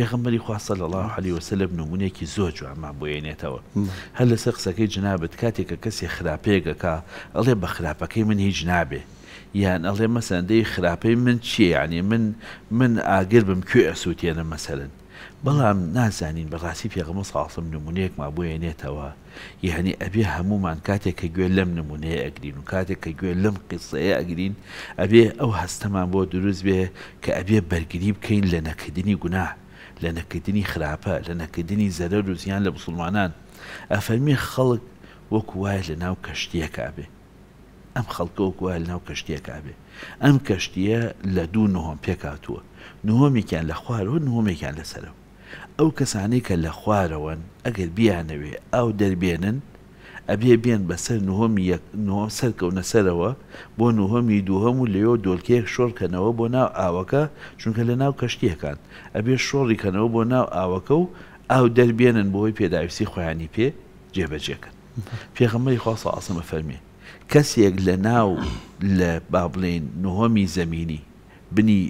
پێغمبەری خواستە لە الله حلی وسلب نمونێکی زۆر جوانمان بۆێنێتەوە هەر لەسەر قسەکەی جنابێت کاتێکە کەسی خراپێگەکە ئەڵێ بە خراپەکەی من هیچ نابێ یان ئەڵێ مەسەندەی خراپەی من چیە ینی من من ئاگر بم کوێ ئەسووتێنە مەسەرن بەڵام نازانین بەڕاستی پێغمە ساڵسم نمونەیەک ما بۆێنێتەوە یهنی ئەبێ هەمومان کاتێک کە گوێ لەم نمونەیە ئەگرین و کاتێک کە گوێ لەم قسەیە ئەگرین ئەبێ ئەو هەستەمان بۆ دروست بێ کە ئەبێ بەرگری بکەین لە نەکردنی گوناه لە نەکردنی خراپە لە نەکردنی زەرەر و زیان لە مسلمانان ئەفەرمی خەڵک وەک وایە لە ناو کەشتیەکابێ ئەم خەڵکە وەک وایە لە ناو کەشتیەکابێ ئەم کەشتیە لە دوو نهۆم پێکاتووە نهۆمێکیان لە خوارەوە نهۆمێکیان لەسەرەوە ئەو کەسانی کە لە خوارەوەن ئەگەر بیانەوێ ئاو دەربێنن ئەبێ بێن بەسەر نهۆمی سەرکەونە سەرەوە بۆ نوهۆمی دووهەم و لەوە دۆلکەیەک شۆڕکەنەوە بۆ ناو ئاوەکە چونکە لە ناو کەشتیەکان ئەبێ شۆڕیکەنەوە بۆ ناو ئاوەکە و ئاو دەربێنن بۆی پێداویستی خۆیانی پێ جێبەجێکن پێغەمەی خواستە ئاسمە فەرمی کەسێک لە ناو لە با بڵێن نهۆمی زەمینی بنی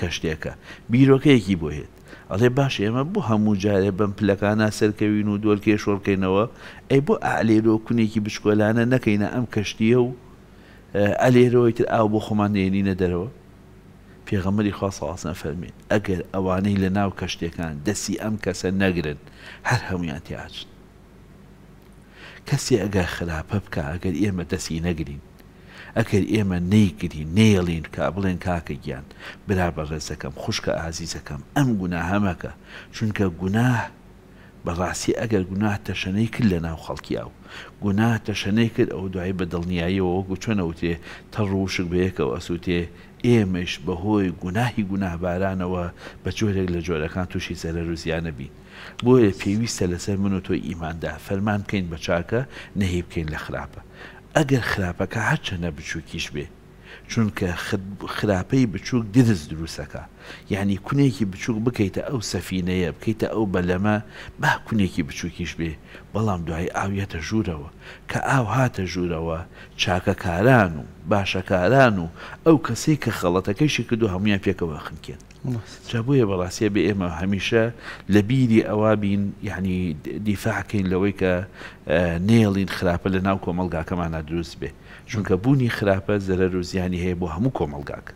کەشتێکە بیرۆکەیەکی بۆ هێت ئەڵێ باش ئێمە بۆ هەموو جارێ بەم پلەکانە سەرکەوین و دۆلکێ شۆڕکەینەوە ئەی بۆ ئالێرۆ کونێکی بچکۆلانە نەکەینە ئەم کەشتیە و ئەلێرەوەی تر ئاو بۆ خۆمان نێنینە دەرەوە پێغەمەری خواسەڵاسە فەرمی ئەگەر ئەوانەی لە ناو کەشتەکان دەسی ئەم کەسە نەگرن هەر هەمویان تیاچن کەسی ئەگەر خراپە بکە ئەگەر ئێمە دەسی نەگرین ئەکرد ئێمە نەیگری نێڵین کا بڵێن کاکە گیان برا بەڕێزەکەم خوشکە ئازیزەکەم ئەم گونا هەمەکە چونکە گوناه بەڕاستی ئەگەر گوناه تەشەنەی کرد لە ناو خەڵکییا و گوناه تەشەنەی کرد ئەو دوای بە دڵنیاییەوە وەکو چۆنەوتێ تەڕوشک بەیەکەوە ئەسووتێ ئێمەش بەهۆی گوناهی گوناهبارانەوە بە جۆرێک لە جۆرەکان تووشی سەرە روزیانەبی بۆیە پێویستە لەسەر من و تۆ ئیماندا فەرمان بکەین بە چاکە نەهی بکەین لە خراپە ئەگەر خراپەکە هەرچەنە بچووکیش بێ چونکە خراپەی بچووک دروست دروستەکە یعنی کونێکی بچووک بکەیتە ئەو سەفینەیە بکەیتە ئەو بەلەمە با کونێکی بچووکیش بێ بەڵام دوای ئاویەتە ژوورەوە کە ئاو هاتە ژوورەوە چاکەکاران و باشەکاران و ئەو کەسەی کە خەڵەتەکەیشی کردو هەمویان پێکەوە خنکێن جابویە بەڵاسیە بێ ئێمە هەمیشە لە بیری ئەوا بین یعنی دیفاعکەین لەوەی کە نێڵین خراپە لە ناو کۆمەلگاکەمانە دروست بێ چونکە بوونی خراپە زەرە و زیانی هەیە بۆ هەموو کۆمەلگاک.